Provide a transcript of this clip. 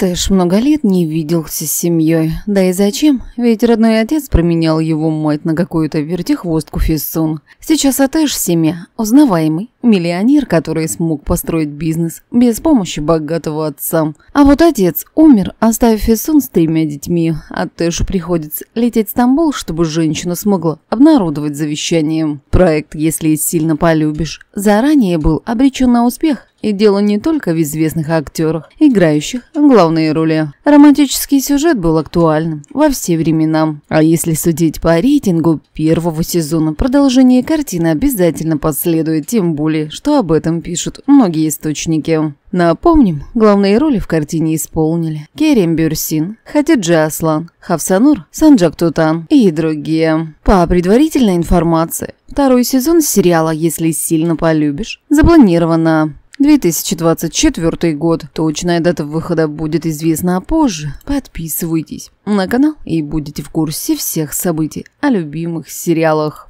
Наташ много лет не виделся с семьей. Да и зачем? Ведь родной отец променял его мать на какую-то вертихвостку Фисун. Сейчас Атеш в семье – узнаваемый, миллионер, который смог построить бизнес без помощи богатого отца. А вот отец умер, оставив Фисун с тремя детьми. Атешу приходится лететь в Стамбул, чтобы женщина смогла обнародовать завещание. Проект «Если сильно полюбишь» заранее был обречен на успех, и дело не только в известных актерах, играющих главные роли. Романтический сюжет был актуальным во все времена. А если судить по рейтингу первого сезона, продолжение картины обязательно последует, тем более, что об этом пишут многие источники. Напомним, главные роли в картине исполнили Керем Бюрсин, Хатиджа Аслан, Хавсанур, Санджак Тутан и другие. По предварительной информации, второй сезон сериала «Если сильно полюбишь» запланировано 2024 год. Точная дата выхода будет известна позже. Подписывайтесь на канал и будете в курсе всех событий о любимых сериалах.